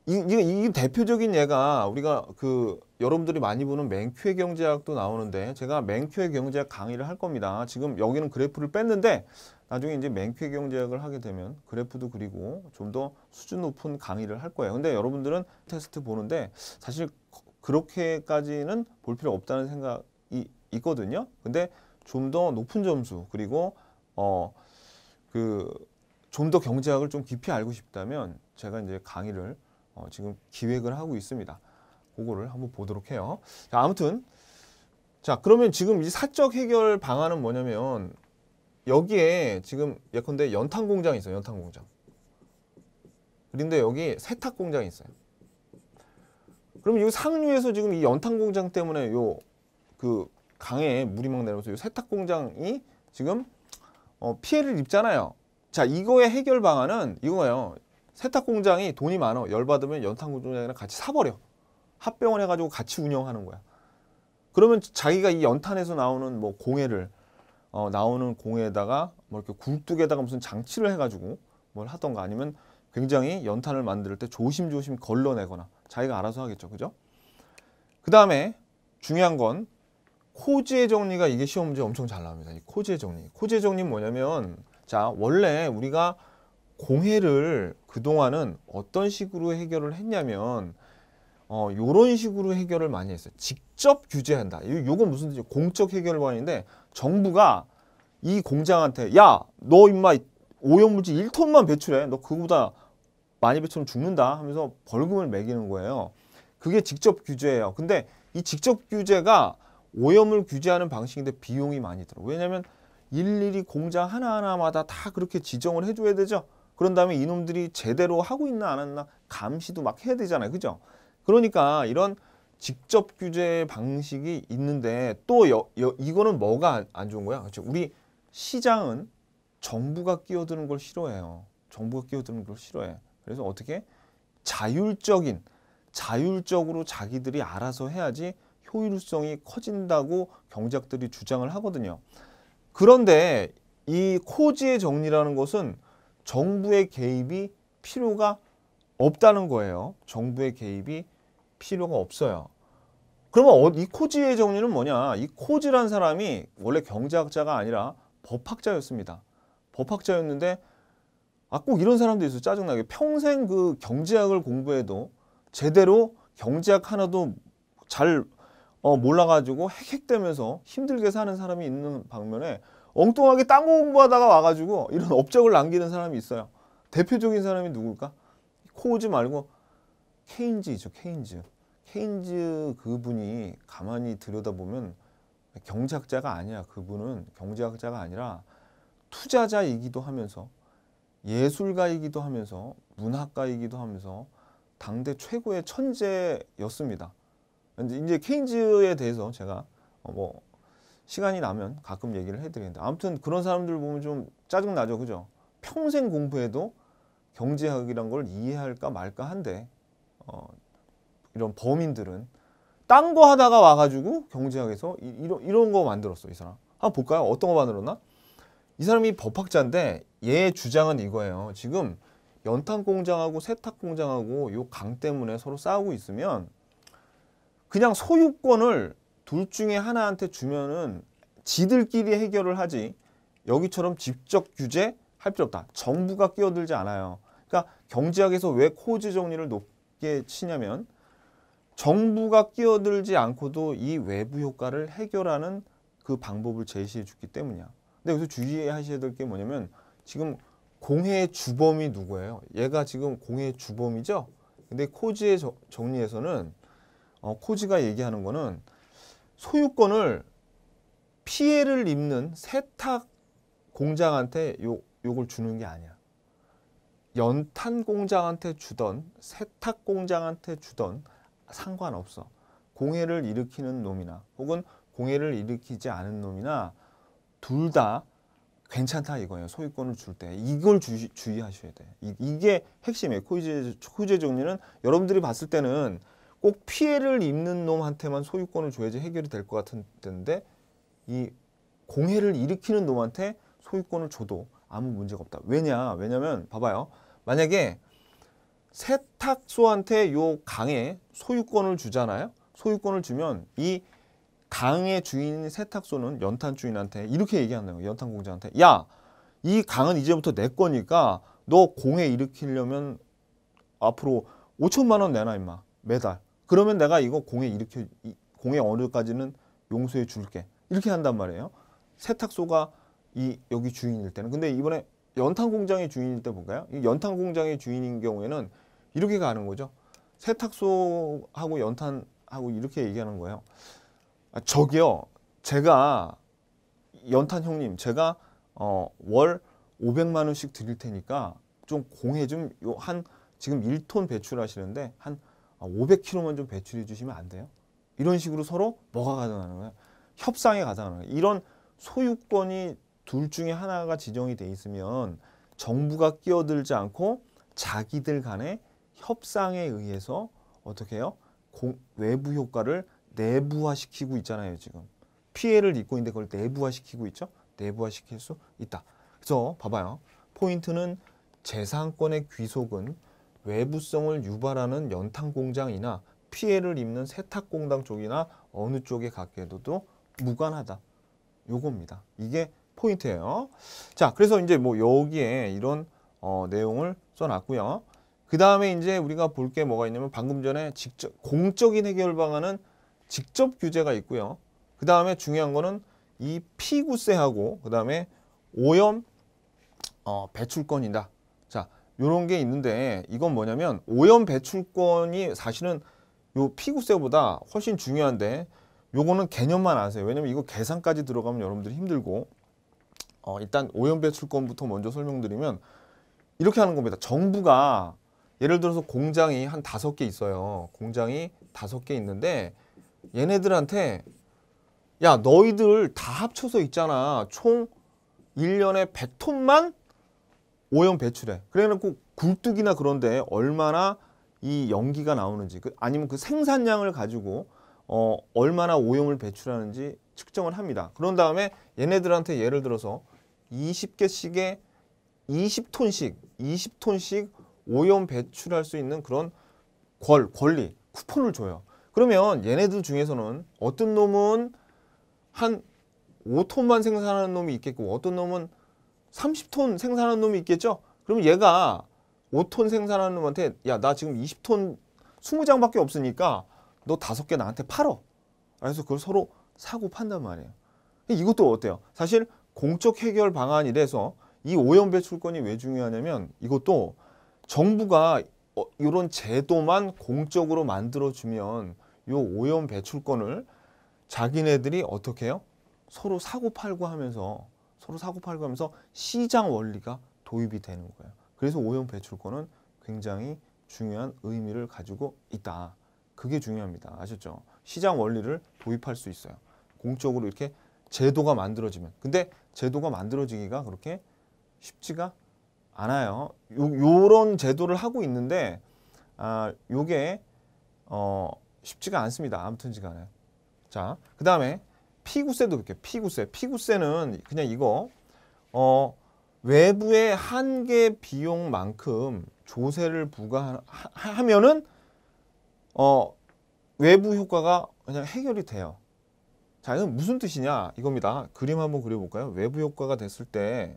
이, 이, 이 대표적인 예가 우리가 그 여러분들이 많이 보는 맹큐의 경제학도 나오는데 제가 맹큐의 경제학 강의를 할 겁니다. 지금 여기는 그래프를 뺐는데 나중에 이제 맨큐의 경제학을 하게 되면 그래프도 그리고 좀 더 수준 높은 강의를 할 거예요. 근데 여러분들은 테스트 보는데 사실 그렇게까지는 볼 필요 없다는 생각이 있거든요. 근데 좀 더 높은 점수 그리고 어 그 좀 더 경제학을 좀 깊이 알고 싶다면 제가 이제 강의를 어 지금 기획을 하고 있습니다. 그거를 한번 보도록 해요. 자, 아무튼 자 그러면 지금 이 사적 해결 방안은 뭐냐면 여기에 지금 예컨대 연탄 공장이 있어요. 연탄 공장. 그런데 여기 세탁 공장이 있어요. 그럼 이 상류에서 지금 이 연탄 공장 때문에 요그 강에 물이 막 내려서 이 세탁 공장이 지금 어 피해를 입잖아요. 자 이거의 해결 방안은 이거예요. 세탁 공장이 돈이 많어. 열 받으면 연탄 공장이랑 같이 사버려. 합병을 해가지고 같이 운영하는 거야. 그러면 자기가 이 연탄에서 나오는 뭐 공해를 어, 나오는 공해에다가 뭐 이렇게 굴뚝에다가 무슨 장치를 해가지고 뭘 하던가 아니면 굉장히 연탄을 만들 때 조심조심 걸러내거나 자기가 알아서 하겠죠. 그죠? 그 다음에 중요한 건 코지의 정리가 이게 시험 문제 엄청 잘 나옵니다. 이 코지의 정리. 코지의 정리 뭐냐면 자 원래 우리가 공해를 그동안은 어떤 식으로 해결을 했냐면 어, 요런 식으로 해결을 많이 했어요. 직접 규제한다. 요, 건 무슨 뜻이죠? 공적 해결 관인데 정부가 이 공장한테 야, 너 임마 오염물질 1톤만 배출해. 너 그거보다 많이 배출하면 죽는다 하면서 벌금을 매기는 거예요. 그게 직접 규제예요. 근데 이 직접 규제가 오염을 규제하는 방식인데 비용이 많이 들어. 왜냐면 일일이 공장 하나하나마다 다 그렇게 지정을 해줘야 되죠. 그런 다음에 이놈들이 제대로 하고 있나 안 했나 감시도 막 해야 되잖아요. 그죠? 그러니까 이런 직접 규제 방식이 있는데 또 여, 여, 이거는 뭐가 안, 좋은 거야? 그렇죠? 우리 시장은 정부가 끼어드는 걸 싫어해요. 정부가 끼어드는 걸 싫어해. 그래서 어떻게 자율적인 자율적으로 자기들이 알아서 해야지 효율성이 커진다고 경제학들이 주장을 하거든요. 그런데 이 코지의 정리라는 것은 정부의 개입이 필요가 없다는 거예요. 정부의 개입이 필요가 없어요. 그러면 어, 이 코지의 정리는 뭐냐? 이 코지란 사람이 원래 경제학자가 아니라 법학자였습니다. 법학자였는데 아꼭 이런 사람도 있어 짜증나게 평생 그 경제학을 공부해도 제대로 경제학 하나도 잘 어, 몰라가지고 핵핵되면서 힘들게 사는 사람이 있는 방면에 엉뚱하게 딴 거 공부하다가 와가지고 이런 업적을 남기는 사람이 있어요. 대표적인 사람이 누굴까? 코우즈 말고 케인즈죠, 케인즈. 케인즈 그분이 가만히 들여다보면 경제학자가 아니야. 그분은 경제학자가 아니라 투자자이기도 하면서 예술가이기도 하면서 문학가이기도 하면서 당대 최고의 천재였습니다. 이제 케인즈에 대해서 제가 어, 뭐 시간이 나면 가끔 얘기를 해드리는데 아무튼 그런 사람들 보면 좀 짜증나죠. 그죠? 평생 공부해도 경제학이란 걸 이해할까 말까 한데 어, 이런 범인들은 딴 거 하다가 와가지고 경제학에서 이, 런 이런, 이런 거 만들었어 이 사람 한번 볼까요? 어떤 거 만들었나? 이 사람이 법학자인데 얘 주장은 이거예요 지금 연탄 공장하고 세탁 공장하고 요 강 때문에 서로 싸우고 있으면 그냥 소유권을 둘 중에 하나한테 주면은 지들끼리 해결을 하지 여기처럼 직접 규제 할 필요 없다. 정부가 끼어들지 않아요. 그러니까 경제학에서 왜 코즈 정리를 높게 치냐면 정부가 끼어들지 않고도 이 외부 효과를 해결하는 그 방법을 제시해 줬기 때문이야. 근데 여기서 주의하셔야 될 게 뭐냐면 지금 공해의 주범이 누구예요? 얘가 지금 공해의 주범이죠? 근데 코지의 저, 정리에서는 어, 코지가 얘기하는 거는 소유권을 피해를 입는 세탁 공장한테 요, 요걸 주는 게 아니야. 연탄 공장한테 주던 세탁 공장한테 주던 상관없어. 공해를 일으키는 놈이나 혹은 공해를 일으키지 않은 놈이나 둘 다 괜찮다 이거예요. 소유권을 줄 때. 이걸 주, 주의하셔야 돼. 이, 게 핵심이에요. 코이제, 코이제 정리는 여러분들이 봤을 때는 꼭 피해를 입는 놈한테만 소유권을 줘야지 해결이 될 것 같은데 이 공해를 일으키는 놈한테 소유권을 줘도 아무 문제가 없다. 왜냐? 왜냐면 봐봐요. 만약에 세탁소한테 요 강의 소유권을 주잖아요. 소유권을 주면 이 강의 주인 세탁소는 연탄 주인한테 이렇게 얘기하는 거예요. 연탄 공장한테 야 이 강은 이제부터 내 거니까 너 공해 일으키려면 앞으로 5천만 원 내놔 임마 매달 그러면 내가 이거 공해 일으켜 공해 어느까지는 용서해 줄게 이렇게 한단 말이에요. 세탁소가 이 여기 주인일 때는 근데 이번에 연탄 공장의 주인일 때 볼까요? 이 연탄 공장의 주인인 경우에는 이렇게 가는 거죠. 세탁소하고 연탄하고 이렇게 얘기하는 거예요. 아, 저기요. 제가 연탄 형님 제가 어, 월 500만 원씩 드릴 테니까 좀 공해 좀한 지금 1톤 배출하시는데 한 500kg만 좀 배출해 주시면 안 돼요? 이런 식으로 서로 뭐가 가능하는 거예요? 협상에 가능하는 거예요. 이런 소유권이 둘 중에 하나가 지정이 돼 있으면 정부가 끼어들지 않고 자기들 간에 협상에 의해서 어떻게 해요? 공, 외부 효과를 내부화시키고 있잖아요. 지금 피해를 입고 있는데 그걸 내부화시키고 있죠. 내부화시킬 수 있다. 그래서 봐봐요. 포인트는 재산권의 귀속은 외부성을 유발하는 연탄공장이나 피해를 입는 세탁공당 쪽이나 어느 쪽에 갖게 도 무관하다. 요겁니다. 이게 포인트예요. 자, 그래서 이제 뭐 여기에 이런 어, 내용을 써놨고요. 그 다음에 이제 우리가 볼 게 뭐가 있냐면 방금 전에 직접 공적인 해결 방안은 직접 규제가 있고요. 그 다음에 중요한 거는 이 피구세하고 그 다음에 오염 어, 배출권이다. 자, 요런 게 있는데 이건 뭐냐면 오염 배출권이 사실은 요 피구세보다 훨씬 중요한데 요거는 개념만 아세요. 왜냐면 이거 계산까지 들어가면 여러분들이 힘들고 어, 일단 오염 배출권부터 먼저 설명드리면 이렇게 하는 겁니다. 정부가 예를 들어서 공장이 한 다섯 개 있어요. 공장이 다섯 개 있는데 얘네들한테 야 너희들 다 합쳐서 있잖아. 총 1년에 100톤만 오염 배출해. 그래놓고 굴뚝이나 그런데 얼마나 이 연기가 나오는지 그, 아니면 그 생산량을 가지고 어, 얼마나 오염을 배출하는지 측정을 합니다. 그런 다음에 얘네들한테 예를 들어서 2 0개씩에 20톤씩 20톤씩 오염 배출할 수 있는 그런 권, 권리, 쿠폰을 줘요. 그러면 얘네들 중에서는 어떤 놈은 한 5톤만 생산하는 놈이 있겠고 어떤 놈은 30톤 생산하는 놈이 있겠죠? 그러면 얘가 5톤 생산하는 놈한테 야 나 지금 20톤 20장밖에 없으니까 너 다섯 개 나한테 팔어. 그래서 그걸 서로 사고 판단 말이에요. 이것도 어때요? 사실 공적 해결 방안이라서 이 오염 배출권이 왜 중요하냐면 이것도 정부가 이런 어, 제도만 공적으로 만들어주면 이 오염 배출권을 자기네들이 어떻게 해요? 서로 사고팔고 하면서 서로 사고팔고 하면서 시장 원리가 도입이 되는 거예요. 그래서 오염 배출권은 굉장히 중요한 의미를 가지고 있다. 그게 중요합니다. 아셨죠? 시장 원리를 도입할 수 있어요. 공적으로 이렇게 제도가 만들어지면. 근데 제도가 만들어지기가 그렇게 쉽지가 않아요. 요, 런 제도를 하고 있는데 아, 요게 어, 쉽지가 않습니다. 아무튼지간에. 자, 그 다음에 피구세도 그렇게 피구세. 피구세는 그냥 이거 어, 외부의 한계 비용만큼 조세를 부과하면은 어, 외부 효과가 그냥 해결이 돼요. 자, 이건 무슨 뜻이냐 이겁니다. 그림 한번 그려볼까요? 외부 효과가 됐을 때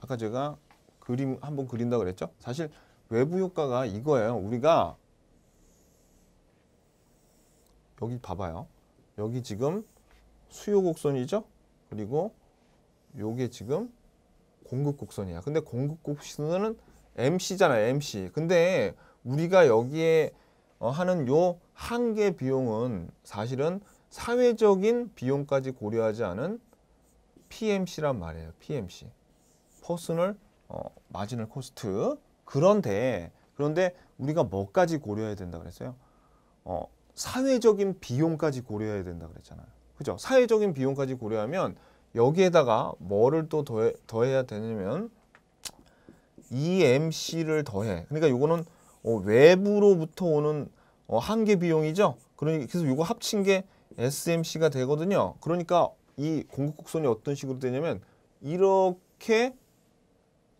아까 제가 그림 한번 그린다 그랬죠? 사실 외부 효과가 이거예요. 우리가 여기 봐봐요. 여기 지금 수요 곡선이죠? 그리고 요게 지금 공급 곡선이야. 근데 공급 곡선은 MC잖아요. MC. 근데 우리가 여기에 어, 하는 요한계 비용은 사실은 사회적인 비용까지 고려하지 않은 PMC란 말이에요. PMC. p e r 어, 마지널 코스트 그런데 그런데 우리가 뭐까지 고려해야 된다 그랬어요? 어, 사회적인 비용까지 고려해야 된다 그랬잖아요. 그죠? 사회적인 비용까지 고려하면 여기에다가 뭐를 또 더해, 더해야 되냐면 EMC를 더해. 그러니까 이거는 어, 외부로부터 오는 어, 한계 비용이죠. 그러니 그래서 이거 합친 게 SMC가 되거든요. 그러니까 이 공급곡선이 어떤 식으로 되냐면 이렇게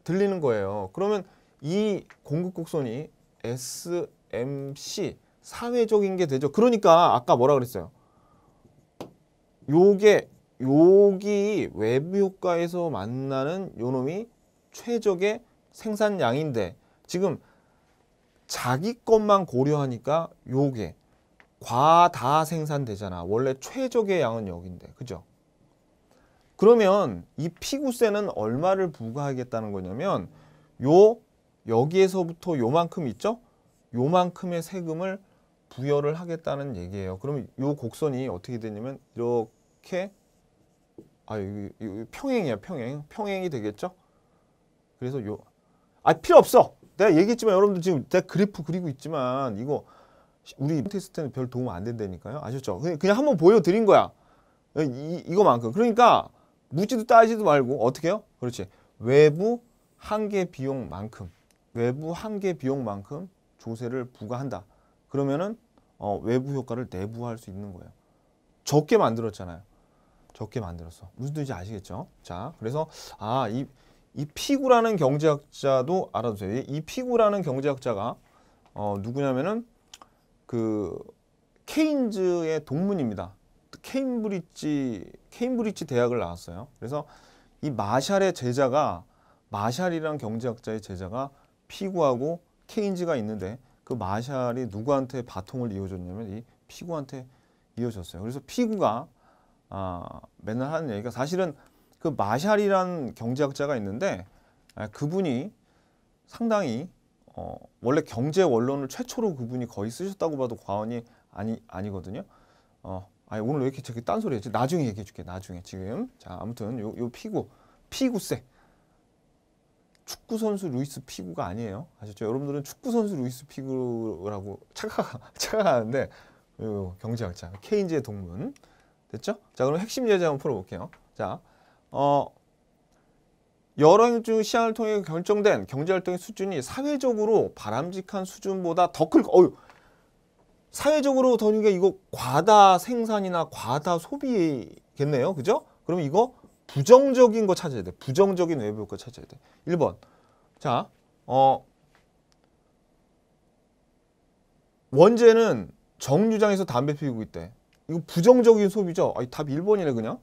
들리는 거예요. 그러면 이 공급 곡선이 SMC 사회적인 게 되죠. 그러니까 아까 뭐라 그랬어요? 요게 여기 외부 효과에서 만나는 요놈이 최적의 생산량인데 지금 자기 것만 고려하니까 요게 과다 생산되잖아. 원래 최적의 양은 여기인데. 그죠? 그러면 이 피구세는 얼마를 부과하겠다는 거냐면 요 여기에서부터 요만큼 있죠? 요만큼의 세금을 부여를 하겠다는 얘기예요. 그러면 요 곡선이 어떻게 되냐면 이렇게 아 여기, 여기 평행이야 평행 평행이 되겠죠? 그래서 요 아 필요 없어 내가 얘기했지만 여러분들 지금 내가 그래프 그리고 있지만 이거 우리 테스트는 별 도움 안 된다니까요 아셨죠? 그냥, 한번 보여드린 거야 이, 이거만큼 그러니까 묻지도 따지도 말고 어떻게 해요? 그렇지. 외부 한계 비용만큼 외부 한계 비용만큼 조세를 부과한다. 그러면은 어, 외부 효과를 내부화할 수 있는 거예요. 적게 만들었잖아요. 적게 만들었어. 무슨 뜻인지 아시겠죠? 자, 그래서 아, 이, 이 피구라는 경제학자도 알아두세요. 이, 피구라는 경제학자가 어, 누구냐면은 그 케인즈의 동문입니다. 케임브리지 케임브리지 대학을 나왔어요. 그래서 이 마샬의 제자가 마샬이란 경제학자의 제자가 피구하고 케인즈가 있는데 그 마샬이 누구한테 바통을 이어줬냐면 이 피구한테 이어졌어요. 그래서 피구가 아, 맨날 하는 얘기가 사실은 그 마샬이란 경제학자가 있는데 아, 그분이 상당히 어, 원래 경제 원론을 최초로 그분이 거의 쓰셨다고 봐도 과언이 아니 아니거든요. 어, 아니 오늘 왜 이렇게 저렇게 딴소리 했지? 나중에 얘기해 줄게. 나중에 지금. 자, 아무튼 요, 요 피구. 피구세. 축구 선수 루이스 피구가 아니에요. 아셨죠? 여러분들은 축구 선수 루이스 피구라고 착각 착각하는데 요, 경제학자 케인즈의 동문. 됐죠? 자, 그럼 핵심 예제 한번 풀어 볼게요. 자. 어 여러 중 시안을 통해 결정된 경제활동의 수준이 사회적으로 바람직한 수준보다 더 클, 어유 사회적으로 더 그러니까 이거 과다 생산이나 과다 소비겠네요. 그죠? 그럼 이거 부정적인 거 찾아야 돼. 부정적인 외부 효과 찾아야 돼. 1번. 자, 어 원재는 정류장에서 담배 피우고 있대. 이거 부정적인 소비죠? 아니, 답이 1번이래 그냥.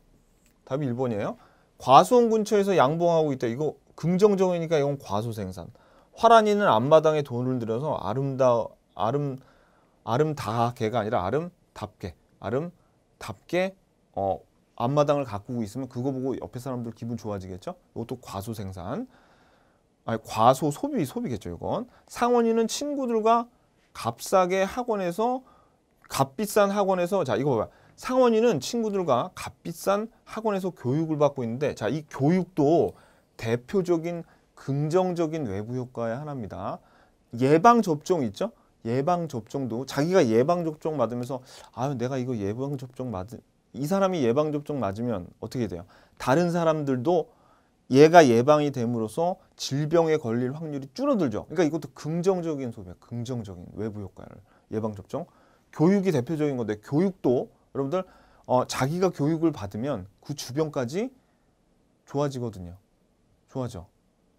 답이 1번이에요. 과수원 근처에서 양봉하고 있다. 이거 긍정적이니까 이건 과수 생산. 화란이는 앞마당에 돈을 들여서 아름다 아름 아름다게가 아니라 아름답게 아름답게 어, 앞마당을 가꾸고 있으면 그거 보고 옆에 사람들 기분 좋아지겠죠? 이것도 과소 생산. 아니 과소 소비 소비겠죠 이건. 상원이는 친구들과 값싸게 학원에서 값비싼 학원에서 자 이거 봐봐. 상원이는 친구들과 값비싼 학원에서 교육을 받고 있는데 자 이 교육도 대표적인 긍정적인 외부 효과의 하나입니다. 예방 접종 있죠? 예방 접종도 자기가 예방 접종 맞으면서 아유 내가 이거 예방 접종 맞은 이 사람이 예방 접종 맞으면 어떻게 돼요? 다른 사람들도 얘가 예방이 됨으로써 질병에 걸릴 확률이 줄어들죠. 그러니까 이것도 긍정적인 소비야. 긍정적인 외부 효과를 예방 접종. 교육이 대표적인 건데 교육도 여러분들 어, 자기가 교육을 받으면 그 주변까지 좋아지거든요. 좋아져.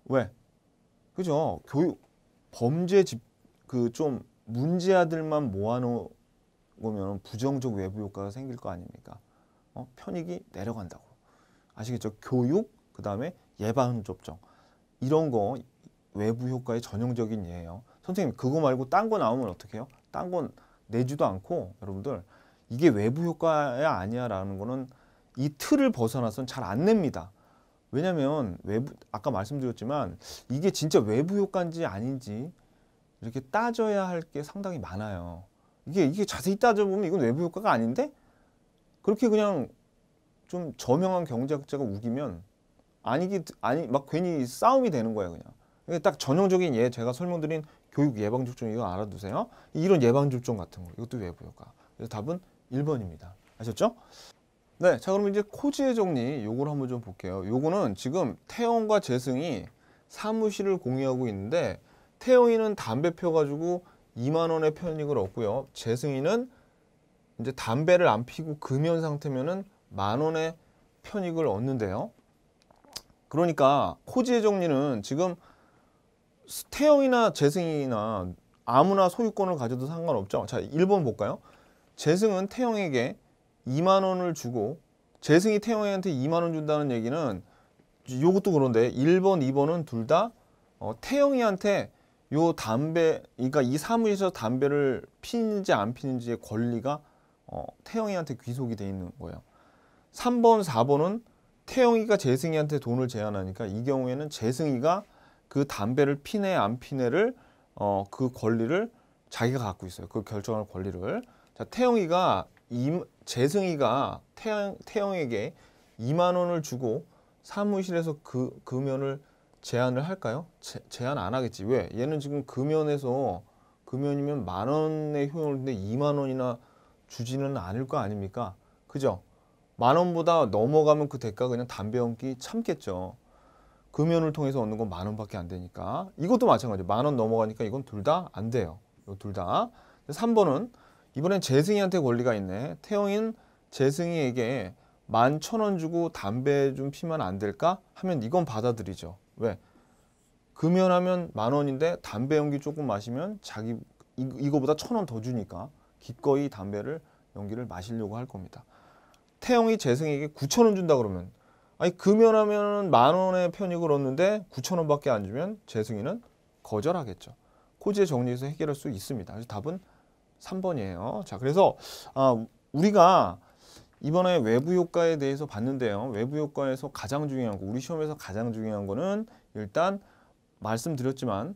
왜? 그죠? 교육 범죄 집 그좀 문제아들만 모아놓으면 부정적 외부 효과가 생길 거 아닙니까? 어? 편익이 내려간다고. 아시겠죠? 교육, 그 다음에 예방 접종. 이런 거 외부 효과의 전형적인 예예요. 선생님 그거 말고 딴 거 나오면 어떡해요? 딴 건 내지도 않고 여러분들 이게 외부 효과야 아니야 라는 거는 이 틀을 벗어나서는잘 안 냅니다. 왜냐면 외부 아까 말씀드렸지만 이게 진짜 외부 효과인지 아닌지 이렇게 따져야 할 게 상당히 많아요. 이게 이게 자세히 따져보면 이건 외부 효과가 아닌데 그렇게 그냥 좀 저명한 경제학자가 우기면 아니기 아니 막 괜히 싸움이 되는 거예요 그냥. 이게 딱 전형적인 예 제가 설명드린 교육 예방 접종 이거 알아두세요. 이런 예방 접종 같은 거 이것도 외부 효과. 그래서 답은 1번입니다. 아셨죠? 네, 자 그럼 이제 코지의 정리 요걸 한번 좀 볼게요. 요거는 지금 태영과 재승이 사무실을 공유하고 있는데 태영이는 담배 펴가지고 2만 원의 편익을 얻고요. 재승이는 이제 담배를 안 피고 금연 상태면은 만 원의 편익을 얻는데요. 그러니까 코지의 정리는 지금 태영이나 재승이나 아무나 소유권을 가져도 상관없죠. 자, 1번 볼까요? 재승은 태영에게 2만 원을 주고 재승이 태영이한테 2만 원 준다는 얘기는 요것도 그런데 1번, 2번은 둘다 어, 태영이한테 요 담배 그러니까 이 사무실에서 담배를 피는지 안 피는지의 권리가 어, 태영이한테 귀속이 돼 있는 거예요. 3번, 4번은 태영이가 재승이한테 돈을 제한하니까 이 경우에는 재승이가 그 담배를 피네 안 피네를 어, 그 권리를 자기가 갖고 있어요. 그 결정할 권리를. 자, 태영이가 임, 재승이가 태영, 태형에게 2만 원을 주고 사무실에서 그 금연을 제한을 할까요? 제, 제한 안 하겠지. 왜? 얘는 지금 금연에서 금연이면 만 원의 효율인데 2만 원이나 주지는 않을 거 아닙니까? 그죠? 만 원보다 넘어가면 그 대가 그냥 담배 연기 참겠죠. 금연을 통해서 얻는 건 만 원밖에 안 되니까 이것도 마찬가지예요. 만원 넘어가니까 이건 둘 다 안 돼요. 둘 다. 3번은 이번엔 재승이한테 권리가 있네. 태영인 재승이에게 만 천 원 주고 담배 좀 피면 안 될까? 하면 이건 받아들이죠. 왜? 금연하면 만 원인데 담배 연기 조금 마시면 자기 이, 거보다천 원 더 주니까 기꺼이 담배를 연기를 마시려고 할 겁니다. 태영이 재승에게 9천 원 준다 그러면 아니 금연하면 만 원의 편익을 얻는데 9천 원밖에 안 주면 재승이는 거절하겠죠. 코지의 정리에서 해결할 수 있습니다. 그래서 답은 3번이에요. 자, 그래서 아, 우리가 이번에 외부 효과에 대해서 봤는데요. 외부 효과에서 가장 중요한 거, 우리 시험에서 가장 중요한 거는 일단 말씀드렸지만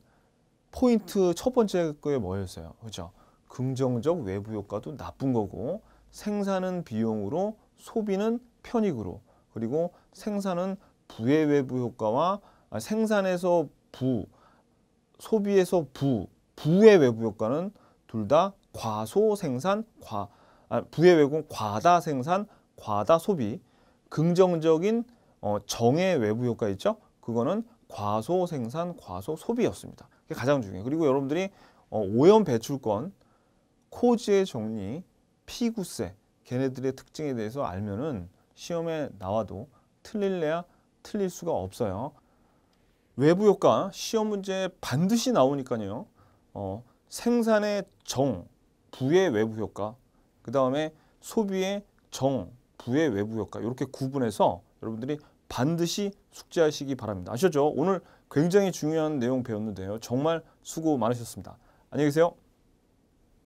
포인트 첫 번째 거에 뭐였어요? 그죠 긍정적 외부 효과도 나쁜 거고 생산은 비용으로 소비는 편익으로 그리고 생산은 부의 외부 효과와 아, 생산에서 부, 소비에서 부, 부의 외부 효과는 둘 다 과소 생산, 과 아, 부의 왜곡은 과다 생산, 과다 소비, 긍정적인 어, 정의 외부 효과 있죠? 그거는 과소 생산, 과소 소비였습니다. 그게 가장 중요해요. 그리고 여러분들이 어, 오염 배출권, 코지의 정리, 피구세 걔네들의 특징에 대해서 알면은 시험에 나와도 틀릴래야 틀릴 수가 없어요. 외부 효과 시험 문제에 반드시 나오니까요. 어, 생산의 정, 부의 외부 효과, 그 다음에 소비의 정, 부의 외부 효과 이렇게 구분해서 여러분들이 반드시 숙지하시기 바랍니다. 아셨죠? 오늘 굉장히 중요한 내용 배웠는데요. 정말 수고 많으셨습니다. 안녕히 계세요.